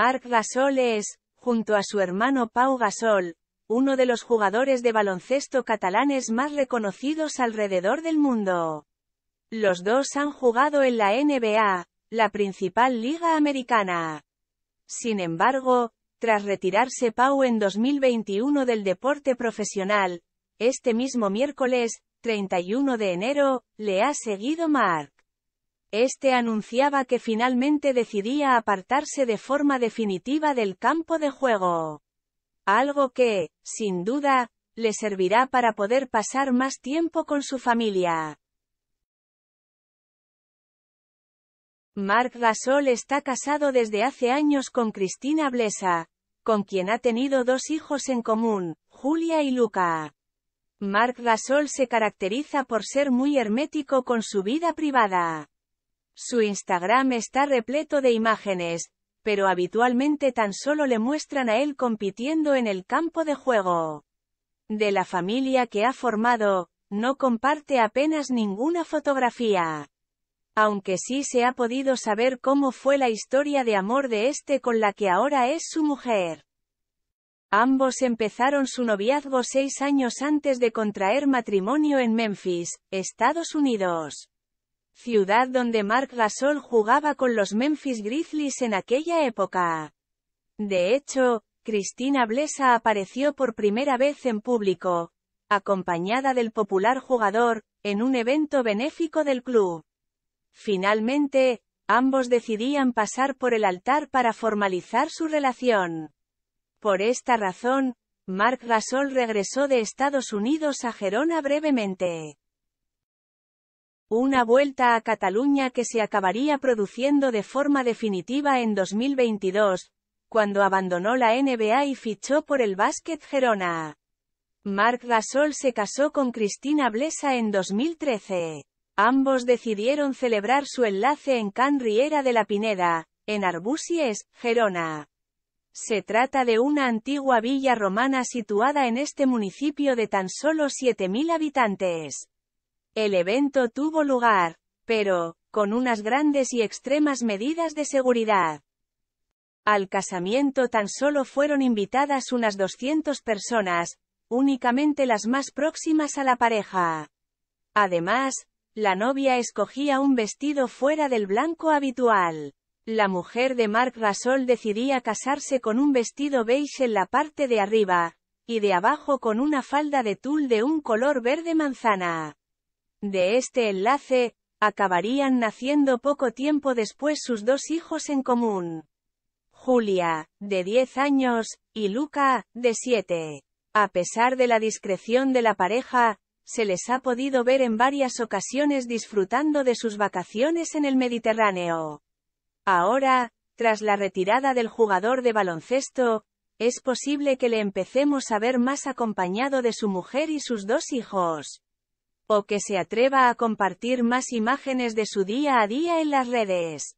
Marc Gasol es, junto a su hermano Pau Gasol, uno de los jugadores de baloncesto catalanes más reconocidos alrededor del mundo. Los dos han jugado en la NBA, la principal liga americana. Sin embargo, tras retirarse Pau en 2021 del deporte profesional, este mismo miércoles, 31 de enero, le ha seguido Marc. Este anunciaba que finalmente decidía apartarse de forma definitiva del campo de juego. Algo que, sin duda, le servirá para poder pasar más tiempo con su familia. Mark Rasol está casado desde hace años con Cristina Blesa, con quien ha tenido dos hijos en común, Julia y Luca. Mark Rasol se caracteriza por ser muy hermético con su vida privada. Su Instagram está repleto de imágenes, pero habitualmente tan solo le muestran a él compitiendo en el campo de juego. De la familia que ha formado, no comparte apenas ninguna fotografía. Aunque sí se ha podido saber cómo fue la historia de amor de este con la que ahora es su mujer. Ambos empezaron su noviazgo seis años antes de contraer matrimonio en Memphis, Estados Unidos ciudad donde Mark Gasol jugaba con los Memphis Grizzlies en aquella época. De hecho, Cristina Blesa apareció por primera vez en público, acompañada del popular jugador, en un evento benéfico del club. Finalmente, ambos decidían pasar por el altar para formalizar su relación. Por esta razón, Mark Gasol regresó de Estados Unidos a Gerona brevemente. Una vuelta a Cataluña que se acabaría produciendo de forma definitiva en 2022, cuando abandonó la NBA y fichó por el Básquet Gerona. Marc Gasol se casó con Cristina Blesa en 2013. Ambos decidieron celebrar su enlace en Can Riera de la Pineda, en Arbusies, Gerona. Se trata de una antigua villa romana situada en este municipio de tan solo 7.000 habitantes. El evento tuvo lugar, pero, con unas grandes y extremas medidas de seguridad. Al casamiento tan solo fueron invitadas unas 200 personas, únicamente las más próximas a la pareja. Además, la novia escogía un vestido fuera del blanco habitual. La mujer de Mark Rasol decidía casarse con un vestido beige en la parte de arriba, y de abajo con una falda de tul de un color verde manzana de este enlace, acabarían naciendo poco tiempo después sus dos hijos en común. Julia, de 10 años, y Luca, de 7. A pesar de la discreción de la pareja, se les ha podido ver en varias ocasiones disfrutando de sus vacaciones en el Mediterráneo. Ahora, tras la retirada del jugador de baloncesto, es posible que le empecemos a ver más acompañado de su mujer y sus dos hijos o que se atreva a compartir más imágenes de su día a día en las redes.